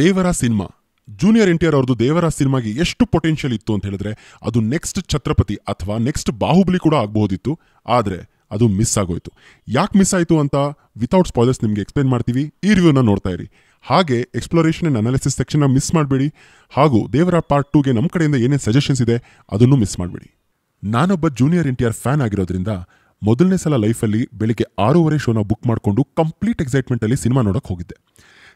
ದೇವರ cinema junior N T R ಅವ್ರದ್ದು ದೇವರ ಸಿನಿಮಾಗೆ ಎಷ್ಟು ಪೊಟೆನ್ಷಿಯಲ್ ಇತ್ತು ಅಂತ ಹೇಳಿದ್ರೆ ಅದು ನೆಕ್ಸ್ಟ್ ಛತ್ರಪತಿ ಅಥವಾ ನೆಕ್ಸ್ಟ್ ಬಾಹುಬಲಿ ಕೂಡ ಆಗಬಹುದಿತ್ತು ಆದರೆ ಅದು ಮಿಸ್ ಆಗೋಯ್ತು ಯಾಕೆ ಮಿಸ್ ಆಯಿತು ಅಂತ ವಿತೌಟ್ ಸ್ಪಾಯ್ಲರ್ಸ್ ನಿಮಗೆ ಎಕ್ಸ್ಪ್ಲೇನ್ ಮಾಡ್ತೀವಿ ಈ ರಿವ್ಯೂನ ನೋಡ್ತಾ ಇರಿ ಹಾಗೆ ಎಕ್ಸ್ಪ್ಲೋರೇಷನ್ ಆ್ಯಂಡ್ ಅನಾಲಿಸಿಸ್ ಸೆಕ್ಷನ್ನ ಮಿಸ್ ಮಾಡಬೇಡಿ ಹಾಗೂ ದೇವರ ಪಾರ್ಟ್ ಟೂಗೆ ನಮ್ಮ ಕಡೆಯಿಂದ ಏನೇನು ಸಜೆಷನ್ಸ್ ಇದೆ ಅದನ್ನು ಮಿಸ್ ಮಾಡಬೇಡಿ ನಾನೊಬ್ಬ junior N T R fan ಆಗಿರೋದ್ರಿಂದ ಮೊದಲನೇ ಸಲ ಲೈಫಲ್ಲಿ ಬೆಳಿಗ್ಗೆ ಆರೂವರೆ ಶೋನ ಬುಕ್ ಮಾಡಿಕೊಂಡು ಕಂಪ್ಲೀಟ್ ಎಕ್ಸೈಟ್ಮೆಂಟಲ್ಲಿ ಸಿನಿಮಾ ನೋಡೋಕ್ಕೆ ಹೋಗಿದ್ದೆ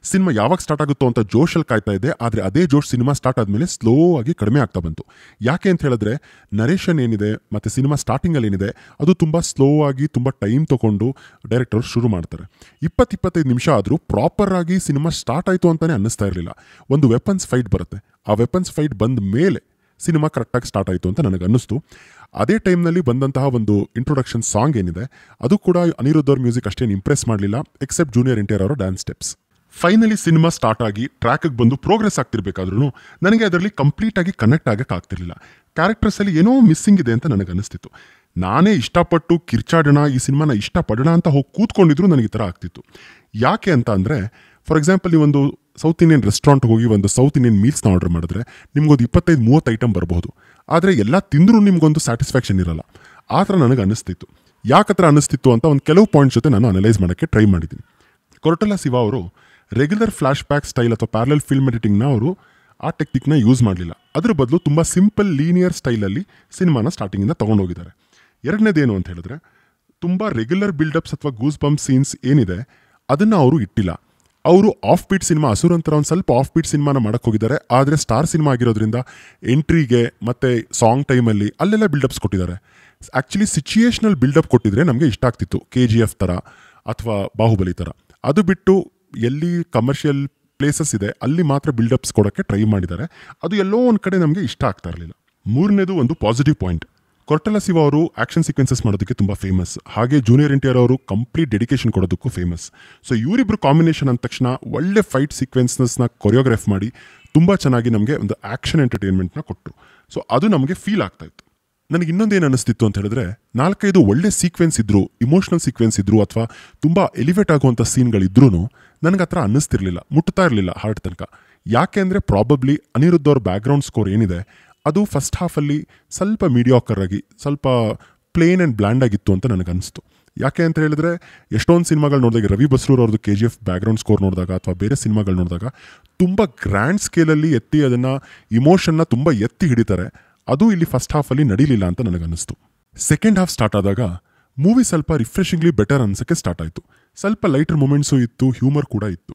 ಸಿನಿಮಾ ಯಾವಾಗ ಸ್ಟಾರ್ಟ್ ಆಗುತ್ತೋ ಅಂತ ಜೋಶಲ್ಲಿ ಕಾಯ್ತಾ ಇದೆ ಆದರೆ ಅದೇ ಜೋಶ್ ಸಿನಿಮಾ ಸ್ಟಾರ್ಟ್ ಆದಮೇಲೆ ಸ್ಲೋ ಆಗಿ ಕಡಿಮೆ ಆಗ್ತಾ ಬಂತು ಯಾಕೆ ಅಂತ ಹೇಳಿದ್ರೆ ನರೇಷನ್ ಏನಿದೆ ಮತ್ತು ಸಿನಿಮಾ ಸ್ಟಾರ್ಟಿಂಗಲ್ಲಿ ಏನಿದೆ ಅದು ತುಂಬ ಸ್ಲೋ ಆಗಿ ತುಂಬ ಟೈಮ್ ತೊಗೊಂಡು ಡೈರೆಕ್ಟರ್ ಶುರು ಮಾಡ್ತಾರೆ ಇಪ್ಪತ್ತಿಪ್ಪತ್ತೈದು ನಿಮಿಷ ಆದರೂ ಪ್ರಾಪರ್ ಆಗಿ ಸಿನಿಮಾ ಸ್ಟಾರ್ಟ್ ಆಯಿತು ಅಂತಲೇ ಅನ್ನಿಸ್ತಾ ಇರಲಿಲ್ಲ ಒಂದು ವೆಪನ್ಸ್ ಫೈಟ್ ಬರುತ್ತೆ ಆ ವೆಪನ್ಸ್ ಫೈಟ್ ಬಂದ ಮೇಲೆ ಸಿನಿಮಾ ಕರೆಕ್ಟಾಗಿ ಸ್ಟಾರ್ಟ್ ಆಯಿತು ಅಂತ ನನಗೆ ಅನ್ನಿಸ್ತು ಅದೇ ಟೈಮ್ನಲ್ಲಿ ಬಂದಂತಹ ಒಂದು ಇಂಟ್ರೊಡಕ್ಷನ್ ಸಾಂಗ್ ಏನಿದೆ ಅದು ಕೂಡ ಅನಿರುದ್ಧವ್ರ ಮ್ಯೂಸಿಕ್ ಅಷ್ಟೇನು ಇಂಪ್ರೆಸ್ ಮಾಡಲಿಲ್ಲ ಎಕ್ಸೆಪ್ಟ್ ಜೂನಿಯರ್ ಇಂಟಿಯರ್ ಅವರ dance steps finally cinema start ಆಗಿ ಟ್ರ್ಯಾಕಿಗೆ ಬಂದು ಪ್ರೋಗ್ರೆಸ್ ಆಗ್ತಿರ್ಬೇಕಾದ್ರೂ ನನಗೆ ಅದರಲ್ಲಿ ಕಂಪ್ಲೀಟಾಗಿ ಕನೆಕ್ಟ್ ಆಗಕ್ಕೆ ಆಗ್ತಿರಲಿಲ್ಲ ಕ್ಯಾರೆಕ್ಟರ್ಸಲ್ಲಿ ಏನೋ ಮಿಸ್ಸಿಂಗ್ ಇದೆ ಅಂತ ನನಗೆ ಅನಿಸ್ತಿತ್ತು ನಾನೇ ಇಷ್ಟಪಟ್ಟು ಕಿರ್ಚಾಡೋಣ ಈ ಸಿನಿಮಾನ ಇಷ್ಟಪಡೋಣ ಅಂತ ಹೋಗಿ ಕೂತ್ಕೊಂಡಿದ್ರು ನನಗೆ ಈ ಥರ ಆಗ್ತಿತ್ತು ಯಾಕೆ ಅಂತ ಅಂದರೆ ಫಾರ್ ಎಕ್ಸಾಂಪಲ್ ನೀವೊಂದು ಸೌತ್ ಇಂಡಿಯನ್ ರೆಸ್ಟೋರೆಂಟ್ ಹೋಗಿ ಒಂದು ಸೌತ್ ಇಂಡಿಯನ್ ಮೀಲ್ಸ್ನ ಆರ್ಡರ್ ಮಾಡಿದ್ರೆ ನಿಮ್ಗೊಂದು ಇಪ್ಪತ್ತೈದು ಮೂವತ್ತು ಐಟಮ್ ಬರಬಹುದು ಆದರೆ ಎಲ್ಲ ತಿಂದರೂ ನಿಮ್ಗೊಂದು ಸ್ಯಾಟಿಸ್ಫ್ಯಾಕ್ಷನ್ ಇರಲ್ಲ ಆ ಥರ ನನಗೆ ಅನಿಸ್ತಿತ್ತು ಯಾಕೆ ಹತ್ರ ಅನಿಸ್ತಿತ್ತು ಅಂತ ಒಂದು ಕೆಲವು ಪಾಯಿಂಟ್ ಜೊತೆ ನಾನು ಅನಲೈಸ್ ಮಾಡೋಕ್ಕೆ ಟ್ರೈ ಮಾಡಿದ್ದೀನಿ ಕೊರಟಲ ಶಿವ ಅವರು ರೆಗ್ಯುಲರ್ ಫ್ಲಾಶ್ ಬ್ಯಾಕ್ ಸ್ಟೈಲ್ ಅಥವಾ ಪ್ಯಾರಲಲ್ ಫಿಲ್ಮ್ ಎಡಿಟಿಂಗ್ನ ಅವರು ಆ ಟೆಕ್ನಿಕ್ನ ಯೂಸ್ ಮಾಡಲಿಲ್ಲ ಅದ್ರ ಬದಲು ತುಂಬ ಸಿಂಪಲ್ ಲೀನಿಯರ್ ಸ್ಟೈಲಲ್ಲಿ ಸಿನಿಮಾನ ಸ್ಟಾರ್ಟಿಂಗಿಂದ ತೊಗೊಂಡೋಗಿದ್ದಾರೆ ಎರಡನೇದೇನು ಅಂತ ಹೇಳಿದ್ರೆ ತುಂಬ ರೆಗ್ಯುಲರ್ ಬಿಲ್ಡಪ್ಸ್ ಅಥವಾ ಗೂಸ್ ಬಂಪ್ ಸೀನ್ಸ್ ಏನಿದೆ ಅದನ್ನು ಅವರು ಇಟ್ಟಿಲ್ಲ ಅವರು ಆಫ್ ಬೀಟ್ ಸಿನಿಮಾ ಹಸುರಂತರ ಒಂದು ಸ್ವಲ್ಪ ಆಫ್ ಬೀಟ್ ಸಿನಿಮಾನ ಮಾಡಕ್ಕೆ ಹೋಗಿದ್ದಾರೆ ಆದರೆ ಸ್ಟಾರ್ ಸಿನಿಮಾ ಆಗಿರೋದ್ರಿಂದ ಎಂಟ್ರಿಗೆ ಮತ್ತು ಸಾಂಗ್ ಟೈಮಲ್ಲಿ ಅಲ್ಲೆಲ್ಲ ಬಿಲ್ಡಪ್ಸ್ ಕೊಟ್ಟಿದ್ದಾರೆ ಆ್ಯಕ್ಚುಲಿ ಸಿಚುಯೇಷನಲ್ ಬಿಲ್ಡಪ್ ಕೊಟ್ಟಿದ್ರೆ ನಮಗೆ ಇಷ್ಟ ಆಗ್ತಿತ್ತು ಕೆ ಜಿ ಎಫ್ ಥರ ಅಥವಾ ಬಾಹುಬಲಿ ಥರ ಅದು ಬಿಟ್ಟು ಎಲ್ಲಿ ಕಮರ್ಷಿಯಲ್ ಪ್ಲೇಸಸ್ ಇದೆ ಅಲ್ಲಿ ಮಾತ್ರ ಬಿಲ್ಡಪ್ಸ್ ಕೊಡೋಕ್ಕೆ ಟ್ರೈ ಮಾಡಿದ್ದಾರೆ ಅದು ಎಲ್ಲೋ ಒಂದು ಕಡೆ ನಮಗೆ ಇಷ್ಟ ಆಗ್ತಾ ಇರಲಿಲ್ಲ ಮೂರನೇದು ಒಂದು ಪಾಸಿಟಿವ್ ಪಾಯಿಂಟ್ ಕೊರ್ಟಲ ಶಿವ ಅವರು ಆ್ಯಕ್ಷನ್ ಸೀಕ್ವೆನ್ಸಸ್ ಮಾಡೋದಕ್ಕೆ ತುಂಬ ಫೇಮಸ್ ಹಾಗೆ ಜೂನಿಯರ್ ಆರ್ ಅವರು ಕಂಪ್ಲೀಟ್ ಡೆಡಿಕೇಶನ್ ಕೊಡೋದಕ್ಕೂ ಫೇಮಸ್ ಸೊ ಇವರಿಬ್ಬರು ಕಾಂಬಿನೇಷನ್ ಅಂದ ತಕ್ಷಣ ಒಳ್ಳೆ ಫೈಟ್ ಸೀಕ್ವೆನ್ಸಸ್ನ ಕೊರಿಯೋಗ್ರಾಫ್ ಮಾಡಿ ತುಂಬ ಚೆನ್ನಾಗಿ ನಮಗೆ ಒಂದು ಆ್ಯಕ್ಷನ್ ಎಂಟರ್ಟೈನ್ಮೆಂಟ್ನ ಕೊಟ್ಟರು ಸೊ ಅದು ನಮಗೆ ಫೀಲ್ ಆಗ್ತಾಯಿತ್ತು ನನಗೆ ಇನ್ನೊಂದೇನು ಅನಿಸ್ತಿತ್ತು ಅಂತ ಹೇಳಿದ್ರೆ ನಾಲ್ಕೈದು ಒಳ್ಳೆ ಸೀಕ್ವೆನ್ಸ್ ಇದ್ರು ಇಮೋಷ್ನಲ್ ಸೀಕ್ವೆನ್ಸ್ ಇದ್ದರೂ ಅಥವಾ ತುಂಬ ಎಲಿವೇಟ್ ಆಗುವಂಥ ಸೀನ್ಗಳಿದ್ರೂ ನನಗೆ ಹತ್ರ ಅನ್ನಿಸ್ತಿರ್ಲಿಲ್ಲ ಮುಟ್ತಾ ಇರಲಿಲ್ಲ ಹಾರ್ಟ್ ತನಕ ಯಾಕೆ ಅಂದರೆ ಪ್ರಾಬಬ್ಲಿ ಅನಿರುದ್ಧ ಅವ್ರ ಬ್ಯಾಕ್ಗ್ರೌಂಡ್ ಸ್ಕೋರ್ ಏನಿದೆ ಅದು ಫಸ್ಟ್ ಹಾಫಲ್ಲಿ ಸ್ವಲ್ಪ ಮೀಡಿಯಾಕರಾಗಿ ಸ್ವಲ್ಪ ಪ್ಲೇನ್ ಆ್ಯಂಡ್ ಬ್ಲ್ಯಾಂಡ್ ಆಗಿತ್ತು ಅಂತ ನನಗೆ ಅನಿಸ್ತು ಯಾಕೆ ಅಂತ ಹೇಳಿದ್ರೆ ಎಷ್ಟೊಂದು ಸಿನಿಮಾಗಳು ನೋಡಿದಾಗ ರವಿ ಬಸ್ರೂರ್ ಅವ್ರದ್ದು K G F background score ನೋಡಿದಾಗ ಅಥವಾ ಬೇರೆ ಸಿನಿಮಾಗಳು ನೋಡಿದಾಗ ತುಂಬ ಗ್ರ್ಯಾಂಡ್ ಸ್ಕೇಲಲ್ಲಿ ಎತ್ತಿ ಅದನ್ನು ಇಮೋಷನ್ನ ತುಂಬ ಎತ್ತಿ ಹಿಡಿತಾರೆ ಅದು ಇಲ್ಲಿ ಫಸ್ಟ್ ಹಾಫಲ್ಲಿ ನಡೀಲಿಲ್ಲ ಅಂತ ನನಗನ್ನಿಸ್ತು ಸೆಕೆಂಡ್ ಹಾಫ್ ಸ್ಟಾರ್ಟ್ ಆದಾಗ ಮೂವಿ ಸ್ವಲ್ಪ ರಿಫ್ರೆಶಿಂಗ್ಲಿ ಬೆಟರ್ ಅನ್ಸೋಕ್ಕೆ ಸ್ಟಾರ್ಟ್ ಆಯಿತು ಸ್ವಲ್ಪ ಲೈಟರ್ ಮೂಮೆಂಟ್ಸು ಇತ್ತು ಹ್ಯೂಮರ್ ಕೂಡ ಇತ್ತು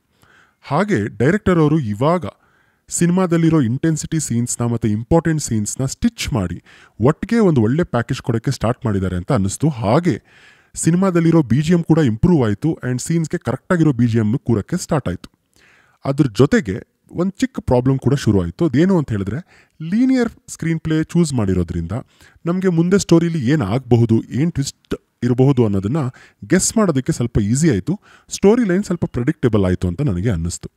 ಹಾಗೆ ಡೈರೆಕ್ಟರ್ ಅವರು ಇವಾಗ ಸಿನಿಮಾದಲ್ಲಿರೋ ಇಂಟೆನ್ಸಿಟಿ ಸೀನ್ಸ್ನ ಮತ್ತು ಇಂಪಾರ್ಟೆಂಟ್ ಸೀನ್ಸ್ನ ಸ್ಟಿಚ್ ಮಾಡಿ ಒಟ್ಟಿಗೆ ಒಂದು ಒಳ್ಳೆ ಪ್ಯಾಕೇಜ್ ಕೊಡೋಕ್ಕೆ ಸ್ಟಾರ್ಟ್ ಮಾಡಿದ್ದಾರೆ ಅಂತ ಅನ್ನಿಸ್ತು ಹಾಗೆ ಸಿನಿಮಾದಲ್ಲಿರೋ ಬಿ ಜಿ ಎಮ್ ಕೂಡ ಇಂಪ್ರೂವ್ ಆಯಿತು ಆ್ಯಂಡ್ ಸೀನ್ಸ್ಗೆ ಕರೆಕ್ಟಾಗಿರೋ ಬಿ ಜಿ ಎಮ್ ಕೂರಕ್ಕೆ ಸ್ಟಾರ್ಟ್ ಆಯಿತು ಅದ್ರ ಜೊತೆಗೆ ಒಂದು ಚಿಕ್ಕ ಪ್ರಾಬ್ಲಮ್ ಕೂಡ ಶುರು ಆಯಿತು ಅದೇನು ಅಂತ ಹೇಳಿದ್ರೆ ಲೀನಿಯರ್ ಸ್ಕ್ರೀನ್ ಪ್ಲೇ ಚೂಸ್ ಮಾಡಿರೋದ್ರಿಂದ ನಮಗೆ ಮುಂದೆ ಸ್ಟೋರಿಲಿ ಏನು ಆಗಬಹುದು ಏನು ಟ್ವಿಸ್ಟ್ ಇರಬಹುದು ಅನ್ನೋದನ್ನು ಗೆಸ್ ಮಾಡೋದಕ್ಕೆ ಸ್ವಲ್ಪ ಈಸಿ ಆಯಿತು ಸ್ಟೋರಿ ಲೈನ್ ಸ್ವಲ್ಪ ಪ್ರೆಡಿಕ್ಟೇಬಲ್ ಆಯಿತು ಅಂತ ನನಗೆ ಅನ್ನಿಸ್ತು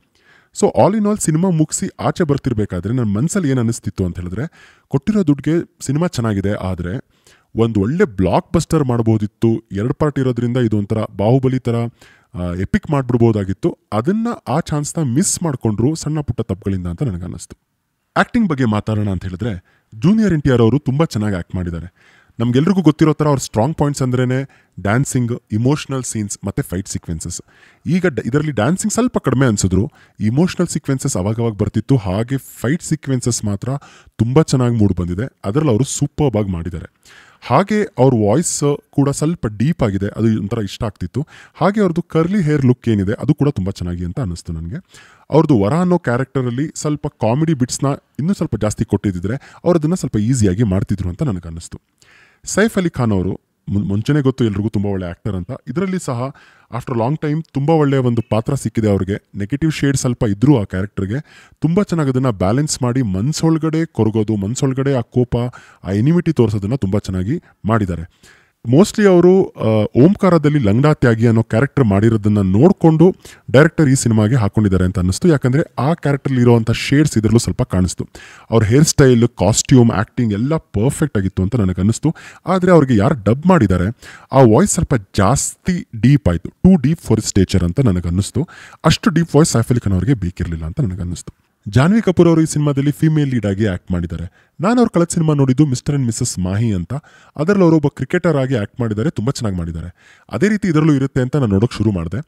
so all in all cinema ಮುಗಿಸಿ ಆಚೆ ಬರ್ತಿರ್ಬೇಕಾದ್ರೆ ನನ್ನ ಮನಸ್ಸಲ್ಲಿ ಏನು ಅನ್ನಿಸ್ತಿತ್ತು ಅಂತ ಹೇಳಿದ್ರೆ ಕೊಟ್ಟಿರೋ ದುಡ್ಡಿಗೆ ಸಿನಿಮಾ ಚೆನ್ನಾಗಿದೆ ಆದರೆ ಒಂದು ಒಳ್ಳೆ ಬ್ಲಾಕ್ ಬಸ್ಟರ್ ಮಾಡ್ಬೋದಿತ್ತು ಎರಡು ಪಾರ್ಟ್ ಇರೋದ್ರಿಂದ ಇದೊಂಥರ ಬಾಹುಬಲಿ ಥರ ಎಪಿಕ್ ಮಾಡಿಬಿಡ್ಬೋದಾಗಿತ್ತು ಅದನ್ನು ಆ ಚಾನ್ಸ್ನ ಮಿಸ್ ಮಾಡಿಕೊಂಡ್ರು ಸಣ್ಣ ಪುಟ್ಟ ತಪ್ಪುಗಳಿಂದ ಅಂತ ನನಗನ್ನಿಸ್ತು ಆ್ಯಕ್ಟಿಂಗ್ ಬಗ್ಗೆ ಮಾತಾಡೋಣ ಅಂತ ಹೇಳಿದ್ರೆ ಜೂನಿಯರ್ ಎನ್ ಟಿ ಆರ್ ಅವರು ತುಂಬ ಚೆನ್ನಾಗಿ ಆ್ಯಕ್ಟ್ ಮಾಡಿದ್ದಾರೆ ನಮಗೆಲ್ರಿಗೂ ಗೊತ್ತಿರೋ ಥರ ಅವ್ರ ಸ್ಟ್ರಾಂಗ್ ಪಾಯಿಂಟ್ಸ್ ಅಂದ್ರೇ ಡ್ಯಾನ್ಸಿಂಗ್ ಇಮೋಷ್ನಲ್ ಸೀನ್ಸ್ ಮತ್ತು ಫೈಟ್ ಸೀಕ್ವೆನ್ಸಸ್ ಈಗ ಇದರಲ್ಲಿ ಡ್ಯಾನ್ಸಿಂಗ್ ಸ್ವಲ್ಪ ಕಡಿಮೆ ಅನಿಸಿದ್ರು ಇಮೋಷ್ನಲ್ ಸೀಕ್ವೆನ್ಸಸ್ ಅವಾಗವಾಗ ಬರ್ತಿತ್ತು ಹಾಗೆ ಫೈಟ್ ಸೀಕ್ವೆನ್ಸಸ್ ಮಾತ್ರ ತುಂಬ ಚೆನ್ನಾಗಿ ಮೂಡ್ ಬಂದಿದೆ ಅದರಲ್ಲಿ ಅವರು ಸೂಪರ್ಬಾಗಿ ಮಾಡಿದ್ದಾರೆ ಹಾಗೆ ಅವ್ರ ವಾಯ್ಸ್ ಕೂಡ ಸ್ವಲ್ಪ ಡೀಪ್ ಆಗಿದೆ ಅದು ಒಂಥರ ಇಷ್ಟ ಆಗ್ತಿತ್ತು ಹಾಗೆ ಅವ್ರದ್ದು ಕರ್ಲಿ ಹೇರ್ ಲುಕ್ ಏನಿದೆ ಅದು ಕೂಡ ತುಂಬ ಚೆನ್ನಾಗಿ ಅಂತ ಅನ್ನಿಸ್ತು ನನಗೆ ಅವ್ರದ್ದು ವರ ಅನ್ನೋ ಕ್ಯಾರೆಕ್ಟರಲ್ಲಿ ಸ್ವಲ್ಪ ಕಾಮಿಡಿ ಬಿಟ್ಸ್ನ ಇನ್ನೂ ಸ್ವಲ್ಪ ಜಾಸ್ತಿ ಕೊಟ್ಟಿದ್ದಿದ್ರೆ ಅವರದನ್ನು ಸ್ವಲ್ಪ ಈಸಿಯಾಗಿ ಮಾಡ್ತಿದ್ರು ಅಂತ ನನಗೆ ಸೈಫ್ ಅಲಿ ಖಾನ್ ಅವರು ಮುಂಚೆನೇ ಗೊತ್ತು ಎಲ್ರಿಗೂ ತುಂಬ ಒಳ್ಳೆ ಆ್ಯಕ್ಟರ್ ಅಂತ ಇದರಲ್ಲಿ ಸಹ ಆಫ್ಟರ್ ಲಾಂಗ್ ಟೈಮ್ ತುಂಬ ಒಳ್ಳೆಯ ಒಂದು ಪಾತ್ರ ಸಿಕ್ಕಿದೆ ಅವ್ರಿಗೆ ನೆಗೆಟಿವ್ ಶೇಡ್ ಸ್ವಲ್ಪ ಇದ್ದರೂ ಆ ಕ್ಯಾರೆಕ್ಟರ್ಗೆ ತುಂಬ ಚೆನ್ನಾಗಿ ಅದನ್ನು ಬ್ಯಾಲೆನ್ಸ್ ಮಾಡಿ ಮನ್ಸೊಳಗಡೆ ಕೊರಗೋದು ಮನ್ಸೊಳಗಡೆ ಆ ಕೋಪ ಆ ಎನಿಮಿಟಿ ತೋರಿಸೋದನ್ನು ತುಂಬ ಚೆನ್ನಾಗಿ ಮಾಡಿದ್ದಾರೆ ಮೋಸ್ಟ್ಲಿ ಅವರು ಓಂಕಾರದಲ್ಲಿ ಲಂಗಡಾ ತ್ಯಾಗಿ ಅನ್ನೋ ಕ್ಯಾರೆಕ್ಟರ್ ಮಾಡಿರೋದನ್ನ ನೋಡಿಕೊಂಡು ಡೈರೆಕ್ಟರ್ ಈ ಸಿನಿಮಾಗೆ ಹಾಕೊಂಡಿದ್ದಾರೆ ಅಂತ ಅನ್ನಿಸ್ತು ಯಾಕಂದರೆ ಆ ಕ್ಯಾರೆಕ್ಟರ್ಲಿ ಇರೋವಂಥ ಶೇಡ್ಸ್ ಇದರಲ್ಲೂ ಸ್ವಲ್ಪ ಕಾಣಿಸ್ತು ಅವ್ರ ಹೇರ್ ಸ್ಟೈಲ್ ಕಾಸ್ಟ್ಯೂಮ್ ಆ್ಯಕ್ಟಿಂಗ್ ಎಲ್ಲ ಪರ್ಫೆಕ್ಟ್ ಆಗಿತ್ತು ಅಂತ ನನಗೆ ಅನ್ನಿಸ್ತು ಆದರೆ ಅವ್ರಿಗೆ ಯಾರು ಡಬ್ ಮಾಡಿದ್ದಾರೆ ಆ ವಾಯ್ಸ್ ಸ್ವಲ್ಪ ಜಾಸ್ತಿ ಡೀಪ್ ಆಯಿತು ಟೂ ಡೀಪ್ ಫಾರ್ ಸ್ಟೇಚರ್ ಅಂತ ನನಗೆ ಅಷ್ಟು ಡೀಪ್ ವಾಯ್ಸ್ ಸೈಫ್ ಖಾನ್ ಅವರಿಗೆ ಬೇಕಿರಲಿಲ್ಲ ಅಂತ ನನಗೆ ಜಾನ್ವಿ ಕಪೂರ್ ಅವರು ಈ ಸಿನಿಮಾದಲ್ಲಿ ಫೀಮೇಲ್ ಲೀಡ್ ಆಗಿ ಆಕ್ಟ್ ಮಾಡಿದ್ದಾರೆ ನಾನು ಅವ್ರು ಕಳೆದ ಸಿನಿಮಾ ನೋಡಿದ್ದು ಮಿಸ್ಟರ್ ಅಂಡ್ ಮಿಸಸ್ ಮಾಹಿ ಅಂತ ಅದರಲ್ಲಿ ಅವರು ಒಬ್ಬ ಕ್ರಿಕೆಟರ್ ಆಗಿ ಆಕ್ಟ್ ಮಾಡಿದ್ದಾರೆ ತುಂಬ ಚೆನ್ನಾಗಿ ಮಾಡಿದ್ದಾರೆ ಅದೇ ರೀತಿ ಇದರಲ್ಲೂ ಇರುತ್ತೆ ಅಂತ ನಾನು ನೋಡೋಕೆ ಶುರು ಮಾಡಿದೆ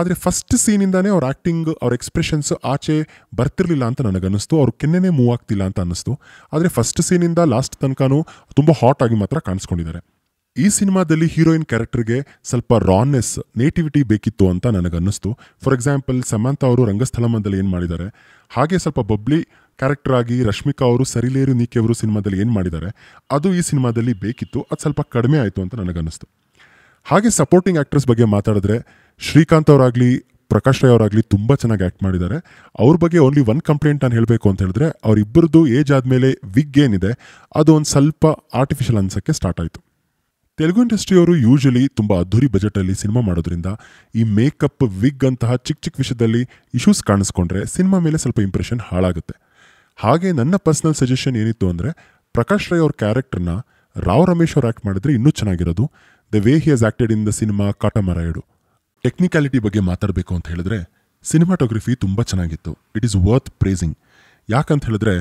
ಆದರೆ ಫಸ್ಟ್ ಸೀನಿಂದಾನೇ ಅವ್ರ ಆ್ಯಕ್ಟಿಂಗ್ ಅವ್ರ ಎಕ್ಸ್ಪ್ರೆಷನ್ಸ್ ಆಚೆ ಬರ್ತಿರಲಿಲ್ಲ ಅಂತ ನನಗನ್ನಿಸ್ತು ಅವ್ರ ಕೆನ್ನೆನೇ ಮೂವ್ ಆಗ್ತಿಲ್ಲ ಅಂತ ಅನ್ನಿಸ್ತು ಆದರೆ ಫಸ್ಟ್ ಸೀನಿಂದ ಲಾಸ್ಟ್ ತನಕನೂ ತುಂಬ ಹಾಟ್ ಆಗಿ ಮಾತ್ರ ಕಾಣಿಸ್ಕೊಂಡಿದ್ದಾರೆ ಈ ಸಿನಿಮಾದಲ್ಲಿ ಹೀರೋಯಿನ್ ಕ್ಯಾರೆಕ್ಟರ್ಗೆ ಸ್ವಲ್ಪ ರಾನೆಸ್ ನೇಟಿವಿಟಿ ಬೇಕಿತ್ತು ಅಂತ ನನಗನ್ನಿಸ್ತು ಫಾರ್ ಎಕ್ಸಾಂಪಲ್ ಸಮಂತ ಅವರು ರಂಗಸ್ಥಳಮದಲ್ಲಿ ಏನು ಮಾಡಿದ್ದಾರೆ ಹಾಗೆ ಸ್ವಲ್ಪ ಬಬ್ಲಿ ಕ್ಯಾರೆಕ್ಟರ್ ಆಗಿ ರಶ್ಮಿಕಾ ಅವರು ಸರಿಲೇರು ನೀಕೆಯವರು ಸಿನಿಮಾದಲ್ಲಿ ಏನು ಮಾಡಿದ್ದಾರೆ ಅದು ಈ ಸಿನಿಮಾದಲ್ಲಿ ಬೇಕಿತ್ತು ಅದು ಸ್ವಲ್ಪ ಕಡಿಮೆ ಆಯಿತು ಅಂತ ನನಗನ್ನಿಸ್ತು ಹಾಗೆ ಸಪೋರ್ಟಿಂಗ್ ಆ್ಯಕ್ಟ್ರೆಸ್ ಬಗ್ಗೆ ಮಾತಾಡಿದ್ರೆ ಶ್ರೀಕಾಂತ್ ಅವರಾಗಲಿ ಪ್ರಕಾಶ್ ರೈ ಅವರಾಗಲಿ ತುಂಬ ಚೆನ್ನಾಗಿ ಆ್ಯಕ್ಟ್ ಮಾಡಿದ್ದಾರೆ ಅವ್ರ ಬಗ್ಗೆ ಓನ್ಲಿ ಒನ್ ಕಂಪ್ಲೇಂಟ್ ನಾನು ಹೇಳಬೇಕು ಅಂತ ಹೇಳಿದ್ರೆ ಅವರಿಬ್ಬರದ್ದು ಏಜ್ ಆದಮೇಲೆ ವಿಗ್ ಏನಿದೆ ಅದು ಒಂದು ಸ್ವಲ್ಪ ಆರ್ಟಿಫಿಷಿಯಲ್ ಅನ್ಸೋಕ್ಕೆ ಸ್ಟಾರ್ಟ್ ಆಯಿತು ತೆಲುಗು ಇಂಡಸ್ಟ್ರಿಯವರು ಯೂಶಲಿ ತುಂಬ ಅದ್ಧೂರಿ ಬಜೆಟಲ್ಲಿ ಸಿನಿಮಾ ಮಾಡೋದ್ರಿಂದ ಈ ಮೇಕಪ್ ವಿಗ್ ಅಂತಹ ಚಿಕ್ಕ ಚಿಕ್ಕ ವಿಷಯದಲ್ಲಿ ಇಶ್ಯೂಸ್ ಕಾಣಿಸ್ಕೊಂಡ್ರೆ ಸಿನಿಮಾ ಮೇಲೆ ಸ್ವಲ್ಪ ಇಂಪ್ರೆಷನ್ ಹಾಳಾಗುತ್ತೆ ಹಾಗೆ ನನ್ನ ಪರ್ಸನಲ್ ಸಜೆಷನ್ ಏನಿತ್ತು ಅಂದರೆ ಪ್ರಕಾಶ್ ರೈ ಅವ್ರ ಕ್ಯಾರೆಕ್ಟರ್ನ ರಾವ್ ರಮೇಶ್ ಅವ್ರು ಆ್ಯಕ್ಟ್ ಮಾಡಿದ್ರೆ ಇನ್ನೂ ಚೆನ್ನಾಗಿರೋದು the way he has acted in the cinema Katamarayudu technicality ಬಗ್ಗೆ ಮಾತಾಡಬೇಕು ಅಂತ ಹೇಳಿದ್ರೆ ಸಿನಿಮಾಟೋಗ್ರಫಿ ತುಂಬ ಚೆನ್ನಾಗಿತ್ತು ಇಟ್ ಈಸ್ ವರ್ತ್ ಪ್ರೇಸಿಂಗ್ ಯಾಕಂತ ಹೇಳಿದ್ರೆ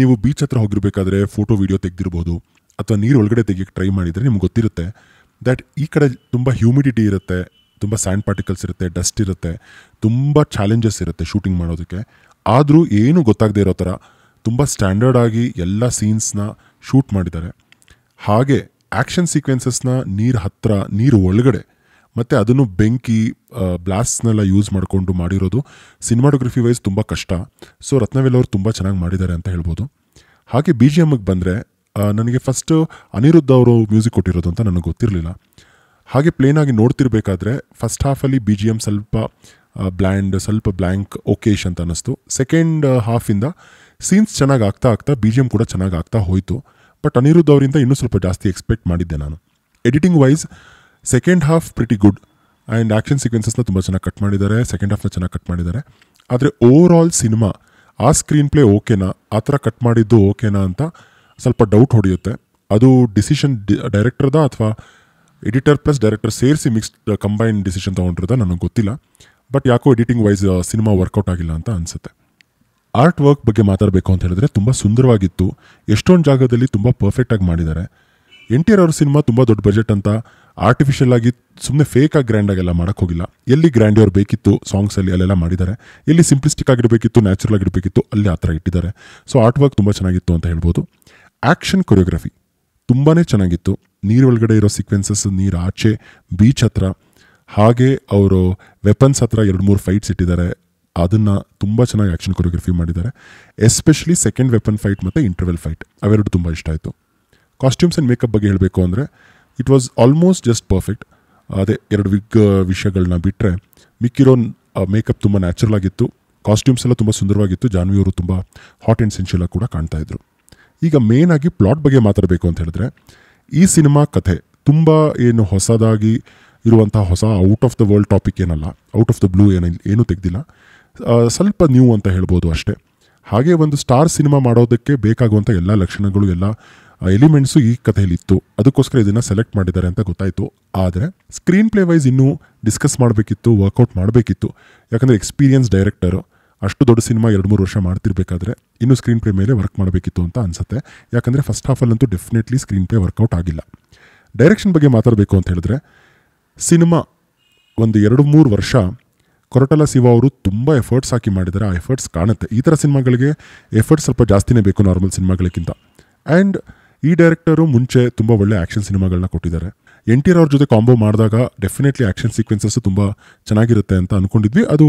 ನೀವು ಬೀಚ್ ಹತ್ರ ಹೋಗಿರ್ಬೇಕಾದ್ರೆ ಫೋಟೋ ವೀಡಿಯೋ ತೆಗೆದಿರ್ಬೋದು ಅಥವಾ ನೀರು ಒಳಗಡೆ ತೆಗಿಯೋಕ್ಕೆ ಟ್ರೈ ಮಾಡಿದರೆ ನಿಮ್ಗೆ ಗೊತ್ತಿರುತ್ತೆ ದ್ಯಾಟ್ ಈ ಕಡೆ ತುಂಬ ಹ್ಯೂಮಿಡಿಟಿ ಇರುತ್ತೆ ತುಂಬ ಸ್ಯಾಂಡ್ ಪಾರ್ಟಿಕಲ್ಸ್ ಇರುತ್ತೆ ಡಸ್ಟ್ ಇರುತ್ತೆ ತುಂಬ ಚಾಲೆಂಜಸ್ ಇರುತ್ತೆ ಶೂಟಿಂಗ್ ಮಾಡೋದಕ್ಕೆ ಆದರೂ ಏನೂ ಗೊತ್ತಾಗದೇ ಇರೋ ಥರ ತುಂಬ ಸ್ಟ್ಯಾಂಡರ್ಡ್ ಆಗಿ ಎಲ್ಲ ಸೀನ್ಸ್ನ ಶೂಟ್ ಮಾಡಿದ್ದಾರೆ ಹಾಗೆ ಆ್ಯಕ್ಷನ್ ಸೀಕ್ವೆನ್ಸಸ್ನ ನೀರು ಹತ್ತಿರ ನೀರು ಒಳಗಡೆ ಮತ್ತು ಅದನ್ನು ಬೆಂಕಿ ಬ್ಲಾಸ್ಟ್ನೆಲ್ಲ ಯೂಸ್ ಮಾಡಿಕೊಂಡು ಮಾಡಿರೋದು ಸಿನಿಮಾಟೋಗ್ರಫಿ ವೈಸ್ ತುಂಬ ಕಷ್ಟ ಸೊ ರತ್ನವೇಲ್ ಅವರು ತುಂಬ ಚೆನ್ನಾಗಿ ಮಾಡಿದ್ದಾರೆ ಅಂತ ಹೇಳ್ಬೋದು ಹಾಗೆ ಬಿ ಜಿ ಎಮ್ಗೆ ಬಂದರೆ ನನಗೆ ಫಸ್ಟ್ ಅನಿರುದ್ಧ ಅವರು ಮ್ಯೂಸಿಕ್ ಕೊಟ್ಟಿರೋದು ಅಂತ ನನಗೆ ಗೊತ್ತಿರಲಿಲ್ಲ ಹಾಗೆ ಪ್ಲೇನಾಗಿ ನೋಡ್ತಿರ್ಬೇಕಾದ್ರೆ ಫಸ್ಟ್ ಹಾಫಲ್ಲಿ ಬಿ ಜಿ ಎಮ್ ಸ್ವಲ್ಪ ಬ್ಲ್ಯಾಂಡ್ ಸ್ವಲ್ಪ ಬ್ಲ್ಯಾಂಕ್ ಓಕೇಶ್ ಅಂತ ಅನ್ನಿಸ್ತು ಸೆಕೆಂಡ್ ಹಾಫಿಂದ ಸೀನ್ಸ್ ಚೆನ್ನಾಗಿ ಆಗ್ತಾ ಆಗ್ತಾ ಬಿ ಜಿ ಎಮ್ ಕೂಡ ಚೆನ್ನಾಗಿ ಆಗ್ತಾ ಹೋಯಿತು ಬಟ್ ಅನಿರುದ್ಧ ಅವರಿಂದ ಇನ್ನೂ ಸ್ವಲ್ಪ ಜಾಸ್ತಿ ಎಕ್ಸ್ಪೆಕ್ಟ್ ಮಾಡಿದ್ದೆ ನಾನು editing wise second half pretty good and action ಸೀಕ್ವೆನ್ಸಸ್ನ ತುಂಬ ಚೆನ್ನಾಗಿ ಕಟ್ ಮಾಡಿದ್ದಾರೆ ಸೆಕೆಂಡ್ ಹಾಫ್ನ ಚೆನ್ನಾಗಿ ಕಟ್ ಮಾಡಿದ್ದಾರೆ ಆದರೆ ಓವರ್ ಆಲ್ ಸಿನಿಮಾ ಆ ಸ್ಕ್ರೀನ್ ಪ್ಲೇ ಓಕೆನಾ ಆ ಥರ ಕಟ್ ಮಾಡಿದ್ದು ಓಕೆನಾ ಅಂತ ಸ್ವಲ್ಪ ಡೌಟ್ ಹೊಡೆಯುತ್ತೆ ಅದು ಡಿಸಿಷನ್ ಡೈರೆಕ್ಟರ್ದ ಅಥವಾ ಎಡಿಟರ್ ಪ್ಲಸ್ ಡೈರೆಕ್ಟರ್ ಸೇರಿಸಿ ಮಿಕ್ಸ್ಡ್ ಕಂಬೈನ್ ಡಿಸಿಷನ್ ತೊಗೊಂಡಿರೋದ ನನಗೆ ಗೊತ್ತಿಲ್ಲ ಬಟ್ ಯಾಕೋ ಎಡಿಟಿಂಗ್ ವೈಸ್ ಸಿನಿಮಾ ವರ್ಕೌಟ್ ಆಗಿಲ್ಲ ಅಂತ ಅನಿಸುತ್ತೆ ಆರ್ಟ್ ವರ್ಕ್ ಬಗ್ಗೆ ಮಾತಾಡಬೇಕು ಅಂತ ಹೇಳಿದ್ರೆ ತುಂಬ ಸುಂದರವಾಗಿತ್ತು ಎಷ್ಟೊಂದು ಜಾಗದಲ್ಲಿ ತುಂಬ ಪರ್ಫೆಕ್ಟಾಗಿ ಮಾಡಿದ್ದಾರೆ ಎನ್ ಟಿ ಆರ್ ಅವ್ರ ಸಿನಿಮಾ ತುಂಬ ದೊಡ್ಡ ಬಜೆಟ್ ಅಂತ ಆರ್ಟಿಫಿಷಿಯಲ್ ಆಗಿ ಸುಮ್ಮನೆ ಫೇಕಾಗಿ ಗ್ರ್ಯಾಂಡಾಗಿ ಎಲ್ಲ ಹೋಗಿಲ್ಲ ಎಲ್ಲಿ ಗ್ರ್ಯಾಂಡಿಯವ್ರು ಬೇಕಿತ್ತು ಸಾಂಗ್ಸಲ್ಲಿ ಅಲ್ಲೆಲ್ಲ ಮಾಡಿದ್ದಾರೆ ಎಲ್ಲಿ ಸಿಂಪ್ಲಿಸ್ಟಿಕ್ ಆಗಿರಬೇಕಿತ್ತು ನ್ಯಾಚುರಲ್ ಆಗಿರಬೇಕಿತ್ತು ಅಲ್ಲಿ ಆ ಥರ ಇಟ್ಟಿದ್ದಾರೆ ಸೊ ಆರ್ಟ್ ವರ್ಕ್ ತುಂಬ ಚೆನ್ನಾಗಿತ್ತು ಅಂತ ಹೇಳ್ಬೋದು ಆ್ಯಕ್ಷನ್ ಕೊರಿಯೋಗ್ರಫಿ ತುಂಬಾ ಚೆನ್ನಾಗಿತ್ತು ನೀರು ಒಳಗಡೆ ಇರೋ ಸೀಕ್ವೆನ್ಸಸ್ ನೀರು ಆಚೆ ಬೀಚ್ ಹತ್ರ ಹಾಗೆ ಅವರು ವೆಪನ್ಸ್ ಹತ್ರ ಎರಡು ಮೂರು ಫೈಟ್ಸ್ ಇಟ್ಟಿದ್ದಾರೆ ಅದನ್ನು ತುಂಬ ಚೆನ್ನಾಗಿ ಆ್ಯಕ್ಷನ್ ಕೊರಿಯೋಗ್ರಫಿ ಮಾಡಿದ್ದಾರೆ ಎಸ್ಪೆಷಲಿ ಸೆಕೆಂಡ್ ವೆಪನ್ ಫೈಟ್ ಮತ್ತು ಇಂಟರ್ವೆಲ್ ಫೈಟ್ ಅವೆರಡು ತುಂಬ ಇಷ್ಟ ಆಯಿತು ಕಾಸ್ಟ್ಯೂಮ್ಸ್ ಆ್ಯಂಡ್ ಮೇಕಪ್ ಬಗ್ಗೆ ಹೇಳಬೇಕು ಅಂದರೆ it was almost just perfect ಅದೇ ಎರಡು ವಿಗ್ ವಿಷಯಗಳನ್ನ ಬಿಟ್ಟರೆ ಮಿಕ್ಕಿರೋ ಮೇಕಪ್ ತುಂಬ ನ್ಯಾಚುರಲ್ ಆಗಿತ್ತು ಕಾಸ್ಟ್ಯೂಮ್ಸ್ ಎಲ್ಲ ತುಂಬ ಸುಂದರವಾಗಿತ್ತು ಜಾನ್ವಿ ಅವರು ತುಂಬ ಹಾಟ್ ಆ್ಯಂಡ್ ಆಗಿ ಕೂಡ ಕಾಣ್ತಾ ಇದ್ರು ಈಗ ಮೇನ್ ಆಗಿ ಪ್ಲಾಟ್ ಬಗ್ಗೆ ಮಾತಾಡಬೇಕು ಅಂತ ಹೇಳಿದ್ರೆ ಈ ಸಿನಿಮಾ ಕಥೆ ತುಂಬ ಏನು ಹೊಸದಾಗಿ ಇರುವಂಥ ಹೊಸ out of the world topic ಏನಲ್ಲ ಔಟ್ ಆಫ್ ದ ಬ್ಲೂ ಏನು ಏನೂ ತೆಗೆದಿಲ್ಲ ಸ್ವಲ್ಪ ನ್ಯೂ ಅಂತ ಹೇಳ್ಬೋದು ಅಷ್ಟೇ ಹಾಗೆ ಒಂದು ಸ್ಟಾರ್ ಸಿನಿಮಾ ಮಾಡೋದಕ್ಕೆ ಬೇಕಾಗುವಂಥ ಎಲ್ಲ ಲಕ್ಷಣಗಳು ಎಲ್ಲ ಎಲಿಮೆಂಟ್ಸು ಈ ಕಥೆಯಲ್ಲಿತ್ತು ಅದಕ್ಕೋಸ್ಕರ ಇದನ್ನು ಸೆಲೆಕ್ಟ್ ಮಾಡಿದ್ದಾರೆ ಅಂತ ಗೊತ್ತಾಯಿತು ಆದರೆ ಸ್ಕ್ರೀನ್ ಪ್ಲೇ ವೈಸ್ ಇನ್ನೂ ಡಿಸ್ಕಸ್ ಮಾಡಬೇಕಿತ್ತು ವರ್ಕೌಟ್ ಮಾಡಬೇಕಿತ್ತು ಯಾಕಂದರೆ ಎಕ್ಸ್ಪೀರಿಯನ್ಸ್ ಡೈರೆಕ್ಟರು ಅಷ್ಟು ದೊಡ್ಡ ಸಿನಿಮಾ ಎರಡು ಮೂರು ವರ್ಷ ಮಾಡ್ತಿರ್ಬೇಕಾದ್ರೆ ಇನ್ನೂ ಸ್ಕ್ರೀನ್ ಪ್ಲೇ ಮೇಲೆ ವರ್ಕ್ ಮಾಡಬೇಕಿತ್ತು ಅಂತ ಅನಿಸುತ್ತೆ ಯಾಕಂದರೆ ಫಸ್ಟ್ ಹಾಫಲ್ಲಂತೂ ಡೆಫಿನೆಟ್ಲಿ ಸ್ಕ್ರೀನ್ ಪ್ಲೇ ವರ್ಕೌಟ್ ಆಗಿಲ್ಲ ಡೈರೆಕ್ಷನ್ ಬಗ್ಗೆ ಮಾತಾಡಬೇಕು ಅಂತ ಹೇಳಿದ್ರೆ ಸಿನಿಮಾ ಒಂದು ಎರಡು ಮೂರು ವರ್ಷ ಕೊರಟಲ ಶಿವ ಅವರು ತುಂಬ ಎಫರ್ಟ್ಸ್ ಹಾಕಿ ಮಾಡಿದ್ದಾರೆ ಆ ಎಫರ್ಟ್ಸ್ ಕಾಣುತ್ತೆ ಈ ಥರ ಸಿನಿಮಾಗಳಿಗೆ ಎಫರ್ಟ್ಸ್ ಸ್ವಲ್ಪ ಜಾಸ್ತಿನೇ ಬೇಕು ನಾರ್ಮಲ್ ಸಿನಿಮಾಗಳಿಗಿಂತ ಆ್ಯಂಡ್ ಈ ಡೈರೆಕ್ಟರು ಮುಂಚೆ ತುಂಬ ಒಳ್ಳೆ ಆ್ಯಕ್ಷನ್ ಸಿನಿಮಾಗಳನ್ನ ಕೊಟ್ಟಿದ್ದಾರೆ ಎನ್ ಟಿ ಆರ್ ಅವ್ರ ಜೊತೆ ಕಾಂಬೋ ಮಾಡಿದಾಗ ಡೆಫಿನೆಟ್ಲಿ ಆ್ಯಕ್ಷನ್ ಸೀಕ್ವೆನ್ಸಸ್ಸು ತುಂಬ ಚೆನ್ನಾಗಿರುತ್ತೆ ಅಂತ ಅಂದ್ಕೊಂಡಿದ್ವಿ ಅದು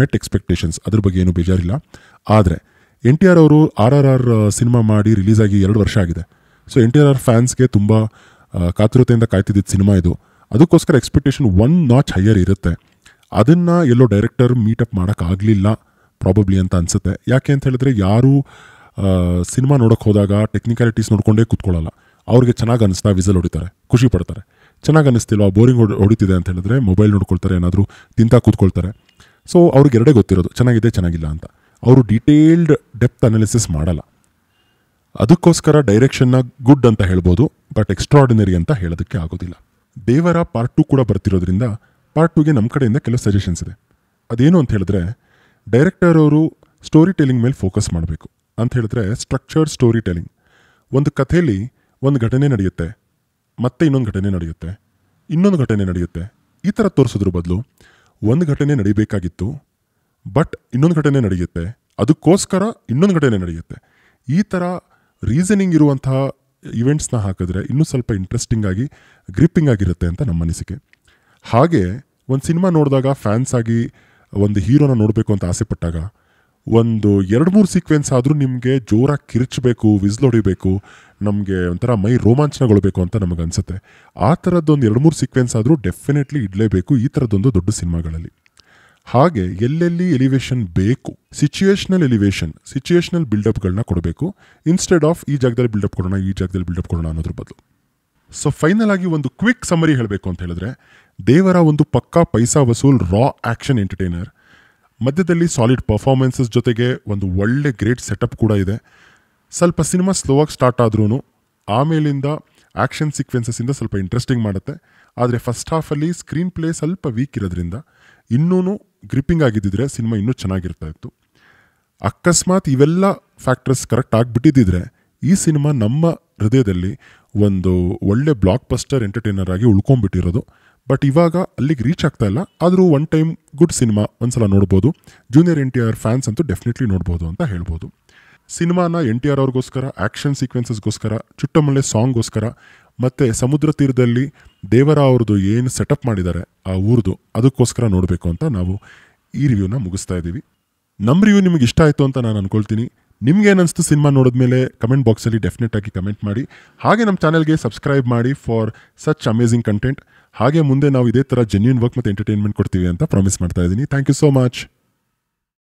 ಮೆಟ್ ಎಕ್ಸ್ಪೆಕ್ಟೇಷನ್ಸ್ ಅದ್ರ ಬಗ್ಗೆ ಏನು ಬೇಜಾರಿಲ್ಲ ಆದರೆ ಎನ್ ಟಿ ಆರ್ ಅವರು ಆರ್ ಆರ್ ಆರ್ ಸಿನಿಮಾ ಮಾಡಿ ರಿಲೀಸ್ ಆಗಿ ಎರಡು ವರ್ಷ ಆಗಿದೆ so N T R R ಫ್ಯಾನ್ಸ್ಗೆ ತುಂಬ ಕಾತುರತೆಯಿಂದ ಕಾಯ್ತಿದ್ದ ಸಿನಿಮಾ ಇದು ಅದಕ್ಕೋಸ್ಕರ ಎಕ್ಸ್ಪೆಕ್ಟೇಷನ್ ಒನ್ ನಾಚ್ ಹೈಯರ್ ಇರುತ್ತೆ ಅದನ್ನು ಎಲ್ಲೋ ಡೈರೆಕ್ಟರ್ ಮೀಟಪ್ ಮಾಡೋಕ್ಕಾಗಲಿಲ್ಲ ಪ್ರಾಬಬ್ಲಿ ಅಂತ ಅನಿಸುತ್ತೆ ಯಾಕೆ ಅಂತ ಹೇಳಿದ್ರೆ ಯಾರೂ ಸಿನಿಮಾ ನೋಡೋಕೆ ಹೋದಾಗ ಟೆಕ್ನಿಕಾಲಿಟೀಸ್ ನೋಡಿಕೊಂಡೇ ಕೂತ್ಕೊಳ್ಳಲ್ಲ ಅವ್ರಿಗೆ ಚೆನ್ನಾಗಿ ಅನಿಸ್ತಾ ವಿಸಲ್ ಹೊಡಿತಾರೆ ಖುಷಿ ಪಡ್ತಾರೆ ಚೆನ್ನಾಗಿ ಅನ್ನಿಸ್ತಿಲ್ವಾ ಬೋರಿಂಗ್ ಹೊಡಿತಿದೆ ಅಂತ ಹೇಳಿದ್ರೆ ಮೊಬೈಲ್ ನೋಡ್ಕೊಳ್ತಾರೆ ಏನಾದರೂ ತಿಂತಾ ಕೂತ್ಕೊಳ್ತಾರೆ ಸೊ ಅವ್ರಿಗೆ ಎರಡೇ ಗೊತ್ತಿರೋದು ಚೆನ್ನಾಗಿದೆ ಚೆನ್ನಾಗಿಲ್ಲ ಅಂತ ಅವರು ಡೀಟೇಲ್ಡ್ ಡೆಪ್ತ್ ಅನಾಲಿಸಿಸ್ ಮಾಡಲ್ಲ ಅದಕ್ಕೋಸ್ಕರ ಡೈರೆಕ್ಷನ್ನ ಗುಡ್ ಅಂತ ಹೇಳ್ಬೋದು ಬಟ್ ಎಕ್ಸ್ಟ್ರಾರ್ಡಿನರಿ ಅಂತ ಹೇಳೋದಕ್ಕೆ ಆಗೋದಿಲ್ಲ ದೇವರ ಪಾರ್ಟ್ ಟು ಕೂಡ ಬರ್ತಿರೋದ್ರಿಂದ ಪಾರ್ಟ್ ಟೂಗೆ ನಮ್ಮ ಕಡೆಯಿಂದ ಕೆಲವು ಸಜೆಷನ್ಸ್ ಇದೆ ಅದೇನು ಅಂತ ಹೇಳಿದ್ರೆ ಡೈರೆಕ್ಟರ್ ಅವರು ಸ್ಟೋರಿ ಟೆಲಿಂಗ್ ಮೇಲೆ ಫೋಕಸ್ ಮಾಡಬೇಕು ಅಂತ ಹೇಳಿದ್ರೆ ಸ್ಟ್ರಕ್ಚರ್ಡ್ ಸ್ಟೋರಿ ಟೆಲಿಂಗ್ ಒಂದು ಕಥೆಯಲ್ಲಿ ಒಂದು ಘಟನೆ ನಡೆಯುತ್ತೆ ಮತ್ತೆ ಇನ್ನೊಂದು ಘಟನೆ ನಡೆಯುತ್ತೆ ಇನ್ನೊಂದು ಘಟನೆ ನಡೆಯುತ್ತೆ ಈ ಥರ ತೋರಿಸೋದ್ರ ಬದಲು ಒಂದು ಘಟನೆ ನಡೀಬೇಕಾಗಿತ್ತು ಬಟ್ ಇನ್ನೊಂದು ಘಟನೆ ನಡೆಯುತ್ತೆ ಅದಕ್ಕೋಸ್ಕರ ಇನ್ನೊಂದು ಘಟನೆ ನಡೆಯುತ್ತೆ ಈ ಥರ ರೀಸನಿಂಗ್ ಇರುವಂತಹ ಇವೆಂಟ್ಸ್ನ ಹಾಕಿದ್ರೆ ಇನ್ನೂ ಸ್ವಲ್ಪ ಇಂಟ್ರೆಸ್ಟಿಂಗ್ ಆಗಿ ಗ್ರಿಪ್ಪಿಂಗ್ ಆಗಿರುತ್ತೆ ಅಂತ ನಮ್ಮ ಅನಿಸಿಕೆ ಹಾಗೆ ಒಂದು ಸಿನಿಮಾ ನೋಡಿದಾಗ ಫ್ಯಾನ್ಸ್ ಆಗಿ ಒಂದು ಹೀರೋನ ನೋಡಬೇಕು ಅಂತ ಆಸೆ ಪಟ್ಟಾಗ ಒಂದು ಎರಡು ಮೂರು ಸೀಕ್ವೆನ್ಸ್ ಆದರೂ ನಿಮಗೆ ಜೋರಾಗಿ ಕಿರಿಚಬೇಕು ವಿಸ್ಲ್ ಹೊಡಿಬೇಕು ನಮಗೆ ಒಂಥರ ಮೈ ರೋಮಾಂಚನಗೊಳ್ಬೇಕು ಅಂತ ನಮಗೆ ಅನಿಸುತ್ತೆ ಆ ಥರದ್ದೊಂದು ಎರಡು ಮೂರು ಸೀಕ್ವೆನ್ಸ್ ಆದರೂ ಡೆಫಿನೆಟ್ಲಿ ಇಡಲೇಬೇಕು ಈ ಥರದ್ದೊಂದು ದೊಡ್ಡ ಸಿನಿಮಾಗಳಲ್ಲಿ ಹಾಗೆ ಎಲ್ಲೆಲ್ಲಿ ಎಲಿವೇಶನ್ ಬೇಕು ಸಿಚುಯೇಷನಲ್ ಎಲಿವೇಶನ್ ಸಿಚುಯೇಷನಲ್ ಬಿಲ್ಡಪ್ಗಳನ್ನ ಕೊಡಬೇಕು ಇನ್ಸ್ಟೆಡ್ ಆಫ್ ಈ ಜಾಗದಲ್ಲಿ ಬಿಲ್ಡಪ್ ಕೊಡೋಣ ಈ ಜಾಗದಲ್ಲಿ ಬಿಲ್ಡಪ್ ಕೊಡೋಣ ಅನ್ನೋದ್ರ ಬದಲು ಸೊ ಫೈನಲ್ ಆಗಿ ಒಂದು ಕ್ವಿಕ್ ಸಮರಿ ಹೇಳಬೇಕು ಅಂತ ಹೇಳಿದ್ರೆ ದೇವರ ಒಂದು ಪಕ್ಕಾ ಪೈಸಾ ವಸೂಲ್ ರಾ ಆ್ಯಕ್ಷನ್ ಎಂಟರ್ಟೈನರ್ ಮಧ್ಯದಲ್ಲಿ ಸಾಲಿಡ್ ಪರ್ಫಾರ್ಮೆನ್ಸಸ್ ಜೊತೆಗೆ ಒಂದು ಒಳ್ಳೆ ಗ್ರೇಟ್ ಸೆಟಪ್ ಕೂಡ ಇದೆ ಸ್ವಲ್ಪ ಸಿನಿಮಾ ಸ್ಲೋ ಆಗಿ ಸ್ಟಾರ್ಟ್ ಆದ್ರೂ ಆಮೇಲಿಂದ ಆ್ಯಕ್ಷನ್ ಸೀಕ್ವೆನ್ಸಸ್ಸಿಂದ ಸ್ವಲ್ಪ ಇಂಟ್ರೆಸ್ಟಿಂಗ್ ಮಾಡುತ್ತೆ ಆದರೆ ಫಸ್ಟ್ ಹಾಫಲ್ಲಿ ಸ್ಕ್ರೀನ್ ಪ್ಲೇ ಸ್ವಲ್ಪ ವೀಕ್ ಇರೋದ್ರಿಂದ ಇನ್ನೂ ಗ್ರಿಪ್ಪಿಂಗ್ ಆಗಿದ್ದಿದ್ರೆ ಸಿನಿಮಾ ಇನ್ನೂ ಚೆನ್ನಾಗಿರ್ತಾ ಇತ್ತು ಅಕಸ್ಮಾತ್ ಇವೆಲ್ಲ ಫ್ಯಾಕ್ಟರ್ಸ್ ಕರೆಕ್ಟ್ ಆಗಿಬಿಟ್ಟಿದ್ದಿದ್ರೆ ಈ ಸಿನಿಮಾ ನಮ್ಮ ಹೃದಯದಲ್ಲಿ ಒಂದು ಒಳ್ಳೆ ಬ್ಲಾಕ್ ಬಸ್ಟರ್ ಎಂಟರ್ಟೈನರ್ ಆಗಿ ಉಳ್ಕೊಂಬಿಟ್ಟಿರೋದು ಬಟ್ ಇವಾಗ ಅಲ್ಲಿಗೆ ರೀಚ್ ಆಗ್ತಾ ಇಲ್ಲ ಆದರೂ ಒನ್ ಟೈಮ್ ಗುಡ್ ಸಿನಿಮಾ ಒಂದ್ಸಲ ನೋಡ್ಬೋದು junior N T R fans ಅಂತೂ ಡೆಫಿನೆಟ್ಲಿ ನೋಡ್ಬೋದು ಅಂತ ಹೇಳ್ಬೋದು ಸಿನಿಮಾನ ಎನ್ ಟಿ ಆರ್ ಅವ್ರಿಗೋಸ್ಕರ ಆ್ಯಕ್ಷನ್ ಸೀಕ್ವೆನ್ಸಸ್ಗೋಸ್ಕರ ಚುಟ್ಟಮಲ್ಲೆ ಸಾಂಗ್ಗೋಸ್ಕರ ಮತ್ತು ಸಮುದ್ರ ತೀರದಲ್ಲಿ ದೇವರ ಅವ್ರದ್ದು ಏನು ಸೆಟಪ್ ಮಾಡಿದ್ದಾರೆ ಆ ಊರದು ಅದಕ್ಕೋಸ್ಕರ ನೋಡಬೇಕು ಅಂತ ನಾವು ಈ ರಿವ್ಯೂನ ಮುಗಿಸ್ತಾ ಇದ್ದೀವಿ ನಮ್ಮ ರಿವ್ಯೂ ನಿಮಗೆ ಇಷ್ಟ ಆಯಿತು ಅಂತ ನಾನು ಅನ್ಕೊಳ್ತೀನಿ ನಿಮ್ಗೆ ಏನಿಸ್ತು ಸಿನಿಮಾ ನೋಡಿದ್ಮೇಲೆ ಕಮೆಂಟ್ ಬಾಕ್ಸಲ್ಲಿ ಡೆಫಿನೆಟ್ ಆಗಿ ಕಮೆಂಟ್ ಮಾಡಿ ಹಾಗೆ ನಮ್ಮ ಚಾನಲ್ಗೆ ಸಬ್ಸ್ಕ್ರೈಬ್ ಮಾಡಿ ಫಾರ್ ಸಚ್ ಅಮೇಝಿಂಗ್ ಕಂಟೆಂಟ್ ಹಾಗೆ ಮುಂದೆ ನಾವು ಇದೇ ತರ ಜೆನ್ಯೂನ್ ವರ್ಕ್ ಮತ್ತೆ ಎಂಟರ್ಟೈನ್ಮೆಂಟ್ ಕೊಡ್ತೀವಿ ಅಂತ ಪ್ರಾಮಿಸ್ ಮಾಡ್ತಾ ಇದ್ದೀನಿ ಥ್ಯಾಂಕ್ ಯು ಸೋ ಮಚ್